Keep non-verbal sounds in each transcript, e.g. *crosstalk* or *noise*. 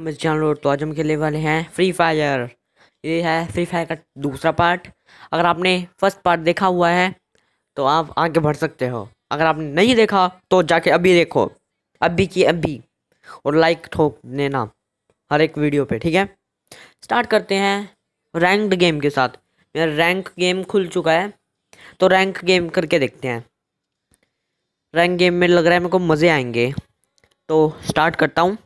मेरे चैनल और तो आज हम खेलने वाले हैं फ्री फायर ये है फ्री फायर का दूसरा पार्ट अगर आपने फर्स्ट पार्ट देखा हुआ है तो आप आगे बढ़ सकते हो अगर आपने नहीं देखा तो जाके अभी देखो अभी की अभी और लाइक ठोक देना हर एक वीडियो पे ठीक है स्टार्ट करते हैं रैंक्ड गेम के साथ मेरा रैंक गेम खुल चुका है तो रैंक गेम करके देखते हैं रैंक गेम में लग रहा है मेरे को मज़े आएंगे तो स्टार्ट करता हूँ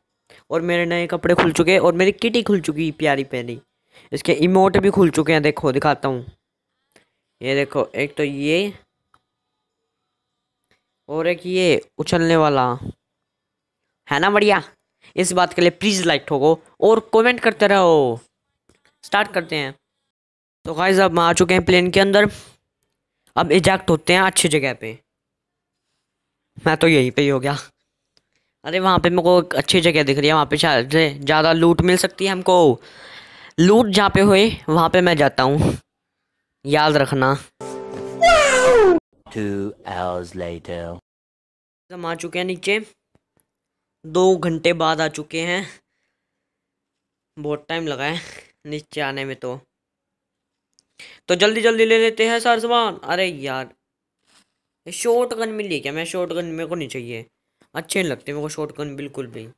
और मेरे नए कपड़े खुल चुके हैं और मेरी किटी खुल चुकी प्यारी प्यारी इसके इमोट भी खुल चुके हैं देखो दिखाता हूँ ये देखो एक तो ये और एक ये उछलने वाला है ना बढ़िया इस बात के लिए प्लीज़ लाइक ठोको और कमेंट करते रहो स्टार्ट करते हैं तो गाइज अब आ चुके हैं प्लेन के अंदर अब इजैक्ट होते हैं अच्छी जगह पे मैं तो यहीं पे ही हो गया अरे वहाँ पे मेरे को अच्छी जगह दिख रही है वहाँ पे शायद ज़्यादा लूट मिल सकती है हमको लूट जहाँ पे हुए वहाँ पे मैं जाता हूँ याद रखना हम आ चुके हैं नीचे दो घंटे बाद आ चुके हैं बहुत टाइम लगा है नीचे आने में तो तो जल्दी जल्दी ले लेते हैं सर सामान अरे यार शॉर्ट गन मिली क्या मैं शॉर्ट गन मेरे को नहीं चाहिए अच्छे नहीं लगते मेरे को शॉर्ट गन बिल्कुल भी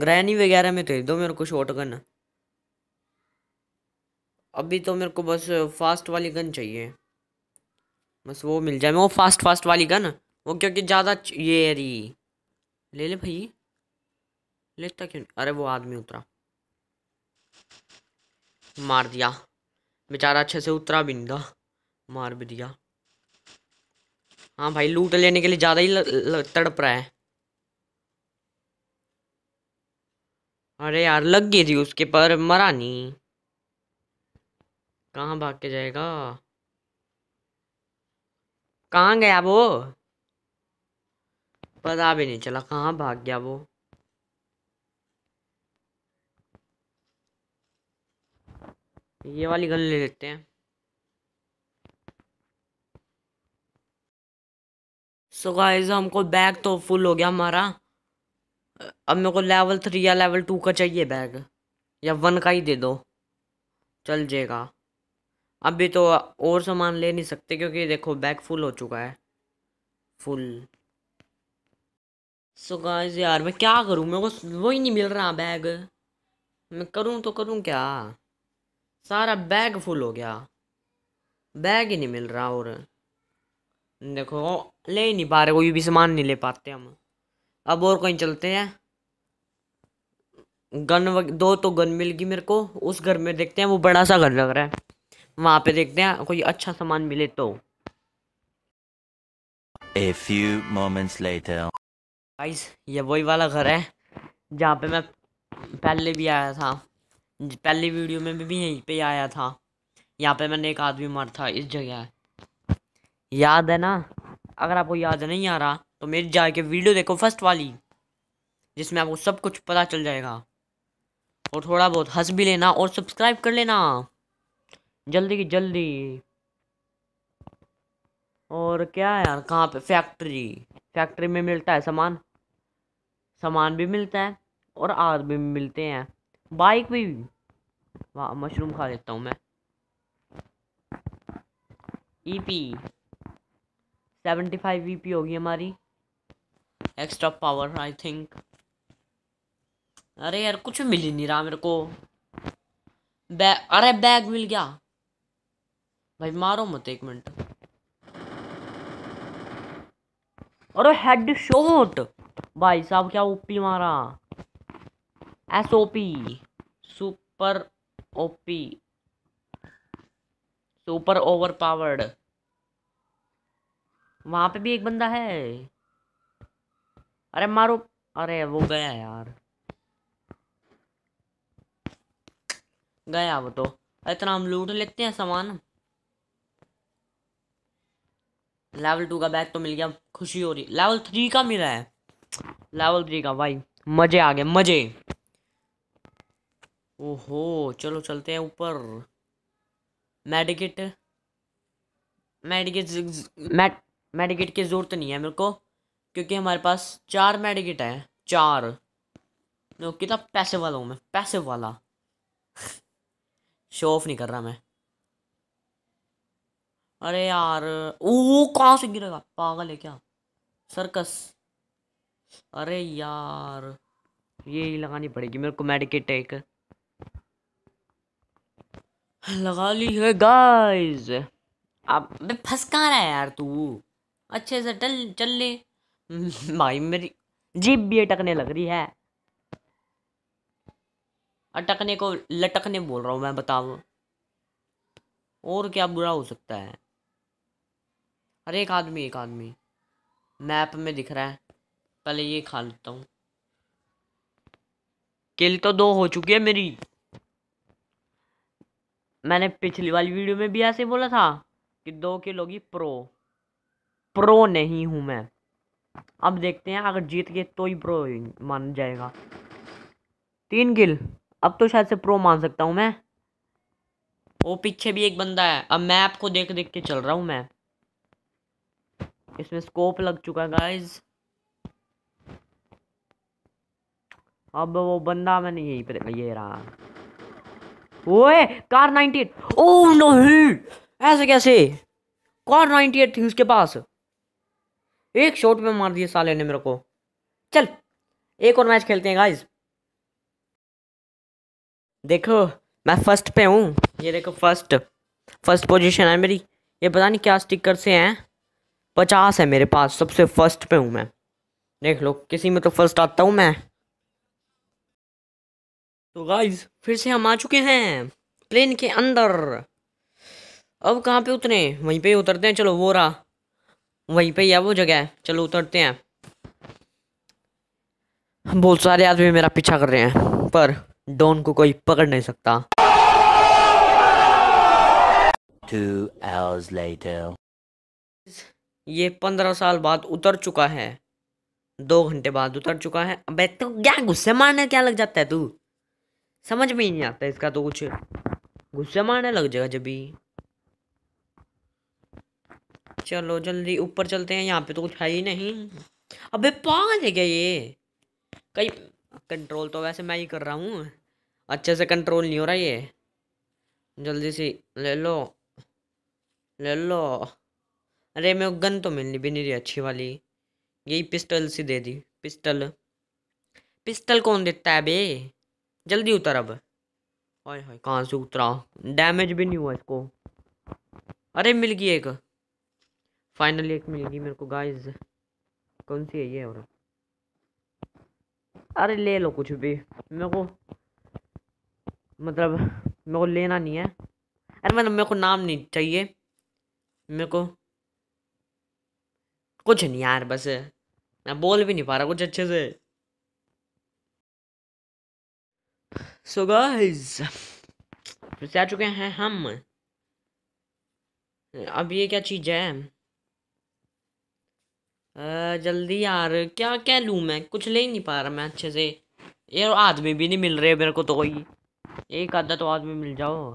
ग्रैनी वगैरह में दे दो मेरे को शॉर्ट गन अभी तो मेरे को बस फास्ट वाली गन चाहिए बस वो मिल जाए मैं वो फास्ट फास्ट वाली गन वो क्योंकि ज़्यादा ये रही ले ले भाई लेता क्यों अरे वो आदमी उतरा मार दिया बेचारा अच्छे से उतरा भी नहीं था मार भी दिया हाँ भाई लूट लेने के लिए ज़्यादा ही ल, ल, तड़प रहा है अरे यार लग गई थी उसके पर मरा नहीं कहाँ भाग के जाएगा कहाँ गया वो पता भी नहीं चला कहाँ भाग गया वो ये वाली गल ले लेते हैं सो गाइस हमको बैग तो फुल हो गया हमारा अब मेरे को लेवल थ्री या लेवल टू का चाहिए बैग या वन का ही दे दो चल जाएगा अभी तो और सामान ले नहीं सकते क्योंकि देखो बैग फुल हो चुका है फुल सो गाइस यार मैं क्या करूँ मेरे को वही नहीं मिल रहा बैग मैं करूँ तो करूँ क्या सारा बैग फुल हो गया बैग ही नहीं मिल रहा और देखो ले ही नहीं पा रहे कोई भी सामान नहीं ले पाते हम अब और कहीं चलते हैं गन वग, दो तो गन मिल गई मेरे को उस घर में देखते हैं वो बड़ा सा घर लग रहा है वहाँ पे देखते हैं कोई अच्छा सामान मिले तो A few moments later. Guys, ये वही वाला घर है जहाँ पे मैं पहले भी आया था पहली वीडियो में भी यहीं पे आया था यहाँ पे मैंने एक आदमी मारा था इस जगह याद है ना अगर आपको याद नहीं आ रहा तो मेरी जाके वीडियो देखो फर्स्ट वाली जिसमें आपको सब कुछ पता चल जाएगा और थोड़ा बहुत हंस भी लेना और सब्सक्राइब कर लेना जल्दी की जल्दी और क्या यार कहाँ पे फैक्ट्री फैक्ट्री में मिलता है सामान सामान भी मिलता है और आदमी भी मिलते हैं बाइक भी वाह मशरूम खा लेता हूँ मैं EP e seventy five V P होगी हमारी एक्स्ट्रा पावर आई थिंक अरे यार कुछ मिल ही नहीं रहा मेरे को बै अरे बैग मिल गया भाई मारो मत एक मिनट अरे हेड शॉट भाई साहब क्या ओपी मारा S OP super OP super overpowered वहाँ पे भी एक बंदा है अरे मारो अरे वो गया यार गया वो तो इतना हम लूट लेते हैं सामान लेवल टू का बैग तो मिल गया खुशी हो रही लेवल थ्री का मिला है लेवल थ्री का भाई मजे आ गए मजे ओहो चलो चलते हैं ऊपर मेडिकेट मेडिकेट मैट मेडिकेट की ज़रूरत नहीं है मेरे को क्योंकि हमारे पास चार मेडिकेट हैं चार नो कितना पैसे वाला हूँ मैं पैसे वाला शो *laughs* ऑफ नहीं कर रहा मैं अरे यार ओ कहाँ से गिरेगा पागल है क्या सर्कस अरे यार ये ही लगानी पड़ेगी मेरे को मेडिकेट एक लगा ली है गाइस अब मैं फंस कहाँ रहा है यार तू अच्छे से चल चल ले भाई *laughs* मेरी जीप भी अटकने लग रही है अटकने को लटकने बोल रहा हूँ मैं बताओ और क्या बुरा हो सकता है अरे एक आदमी एक आदमी मैप में दिख रहा है पहले ये खा लेता हूँ किल तो दो हो चुकी है मेरी मैंने पिछली वाली वीडियो में भी ऐसे बोला था कि दो किल होगी प्रो प्रो नहीं हूँ मैं अब देखते हैं अगर जीत गए तो ही प्रो मान जाएगा तीन किल अब तो शायद से प्रो मान सकता हूँ मैं वो पीछे भी एक बंदा है अब मैप को देख देख के चल रहा हूँ मैं इसमें स्कोप लग चुका गाइज अब वो बंदा मैंने यही पर ये रहा ओए कार 98 ओ नो ऐसे कैसे कार 98 थी उसके पास एक शॉट में मार दिया साले ने मेरे को चल एक और मैच खेलते हैं गाइज देखो मैं फर्स्ट पे हूँ ये देखो फर्स्ट फर्स्ट पोजीशन है मेरी ये पता नहीं क्या स्टिकर से हैं पचास है मेरे पास सबसे फर्स्ट पे हूँ मैं देख लो किसी में तो फर्स्ट आता हूँ मैं तो गाइज फिर से हम आ चुके हैं प्लेन के अंदर अब कहाँ पे उतरे वहीं पे उतरते हैं चलो वो रहा वहीं पे ही है वो जगह चलो उतरते हैं बहुत सारे आदमी मेरा पीछा कर रहे हैं पर डॉन को कोई पकड़ नहीं सकता hours later. ये पंद्रह साल बाद उतर चुका है दो घंटे बाद उतर चुका है अबे तो क्या गुस्से मारने क्या लग जाता है तू समझ में ही नहीं आता इसका तो कुछ गुस्से मारने लग जाएगा जब भी चलो जल्दी ऊपर चलते हैं यहाँ पे तो कुछ है ही नहीं अबे पागल है क्या ये कई कंट्रोल तो वैसे मैं ही कर रहा हूँ अच्छे से कंट्रोल नहीं हो रहा ये जल्दी से ले लो ले लो अरे मैं गन तो मिलनी भी नहीं रही अच्छी वाली यही पिस्टल सी दे दी पिस्टल पिस्टल कौन देता है बे जल्दी उतर अब हाय हाय कहाँ से उतरा डैमेज भी नहीं हुआ इसको अरे मिल गई एक फाइनली एक मिल गई मेरे को गाइस कौन सी है ये और अरे ले लो कुछ भी मेरे को मतलब मेरे को लेना नहीं है अरे मतलब मेरे को नाम नहीं चाहिए मेरे को कुछ नहीं यार बस मैं बोल भी नहीं पा रहा कुछ अच्छे से सो गाइस फिर से आ चुके हैं हम अब ये क्या चीज़ है जल्दी यार क्या कह लूँ मैं कुछ ले ही नहीं पा रहा मैं अच्छे से यार आदमी भी नहीं मिल रहे मेरे को तो कोई एक आधा तो आदमी मिल जाओ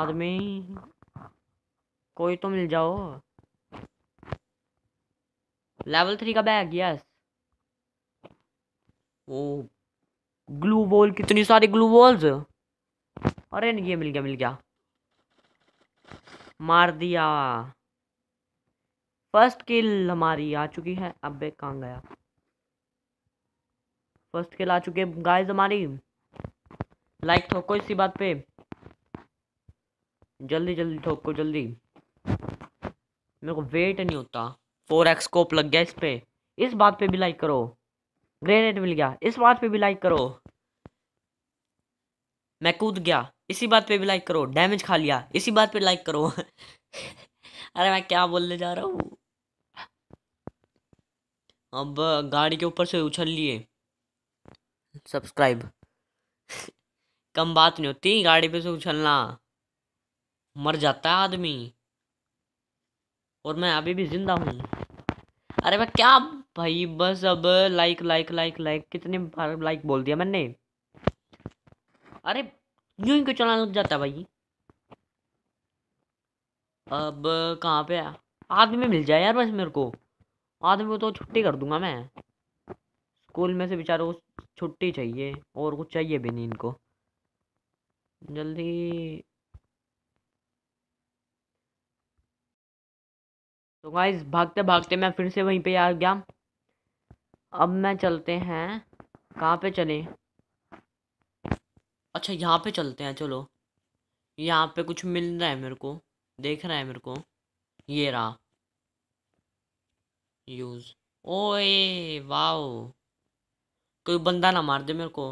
आदमी कोई तो मिल जाओ लेवल थ्री का बैग यस वो ग्लू बॉल कितनी सारी ग्लू बॉल्स अरे नहीं ये मिल गया मिल गया मार दिया फर्स्ट किल हमारी आ चुकी है अब कहाँ गया फर्स्ट किल आ चुके गाइस हमारी लाइक ठोको इसी बात पे जल्दी जल्दी ठोको जल्दी मेरे को वेट नहीं होता फोर एक्स कोप लग गया इस पे इस बात पे भी लाइक करो ग्रेनेड मिल गया इस बात पे भी लाइक करो मैं कूद गया इसी बात पे भी लाइक करो डैमेज खा लिया इसी बात पे लाइक करो *laughs* अरे मैं क्या बोलने जा रहा हूँ अब गाड़ी के ऊपर से उछल लिए सब्सक्राइब *laughs* कम बात नहीं होती गाड़ी पे से उछलना मर जाता है आदमी और मैं अभी भी जिंदा हूँ अरे मैं क्या भाई बस अब लाइक लाइक लाइक लाइक कितने बार लाइक बोल दिया मैंने अरे यूं ही क्यों चलाने लग जाता भाई अब कहाँ पे आदमी मिल जाए यार बस मेरे को आदमी तो छुट्टी कर दूंगा मैं स्कूल में से बेचारों को छुट्टी चाहिए और कुछ चाहिए भी नहीं इनको जल्दी तो गाइस भागते भागते मैं फिर से वहीं पे आ गया अब मैं चलते हैं कहाँ पे चले अच्छा यहाँ पे चलते हैं चलो यहाँ पे कुछ मिल रहा है मेरे को देख रहा है मेरे को ये रहा यूज़ ओए वाओ कोई बंदा ना मार दे मेरे को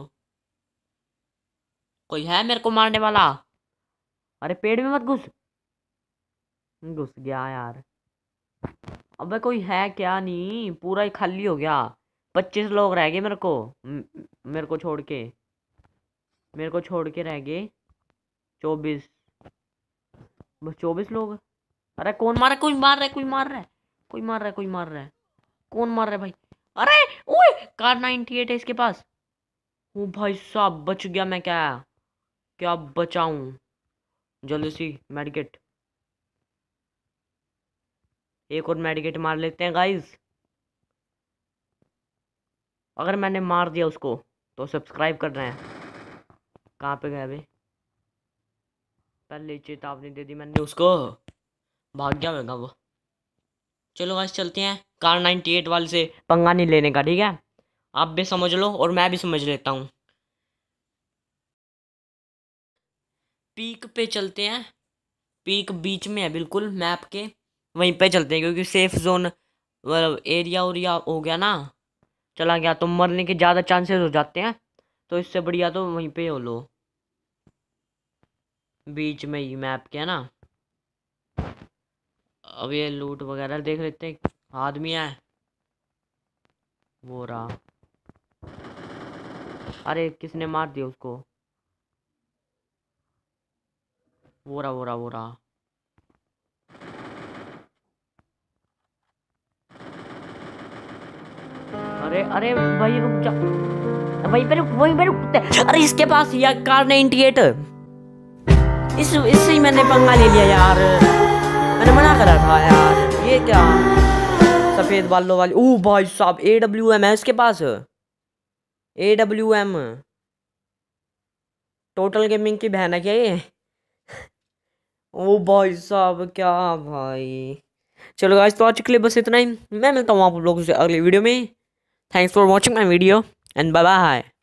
कोई है मेरे को मारने वाला अरे पेड़ में मत घुस घुस गया यार अबे कोई है क्या नहीं पूरा ही खाली हो गया पच्चीस लोग रह गए मेरे को मेरे को छोड़ के मेरे को छोड़ के रह गए चौबीस बस चौबीस लोग अरे कौन है कोई मार रहा है कोई मार रहा है कोई मार रहा है कोई मार रहा है कौन मार रहा है भाई अरे ओए कार 98 है इसके पास ओ भाई साहब बच गया मैं क्या क्या बचाऊं जल्दी सी मेडिकेट एक और मेडिकेट मार लेते हैं गाइज अगर मैंने मार दिया उसको तो सब्सक्राइब कर रहे हैं कहाँ पे गए भाई पहले चेतावनी दे दी मैंने उसको भाग गया मैं वो चलो बस चलते हैं कार नाइन्टी एट वाले से पंगा नहीं लेने का ठीक है आप भी समझ लो और मैं भी समझ लेता हूँ पीक पे चलते हैं पीक बीच में है बिल्कुल मैप के वहीं पे चलते हैं क्योंकि सेफ जोन मतलब एरिया उरिया हो गया ना चला गया तो मरने के ज़्यादा चांसेस हो जाते हैं तो इससे बढ़िया तो वहीं पे हो लो बीच में ही मैप के है ना अब ये लूट वगैरह देख लेते हैं आदमी है वो रहा अरे किसने मार दिया उसको वो रहा वो रहा वो रहा अरे अरे भाई रुक जा वही पे वही वहीं पे रुकते अरे इसके पास यार कार नाइनटी एट इस इससे ही मैंने पंगा ले लिया यार ये क्या सफ़ेद बालों वाली ओ भाई साहब ए डब्ल्यू एम है इसके पास A W M Total Gaming की बहन है क्या ये ओ भाई साहब क्या भाई चलो गाइस तो आज के लिए बस इतना ही मैं मिलता हूँ आप लोगों से अगले वीडियो में thanks for watching my video and bye bye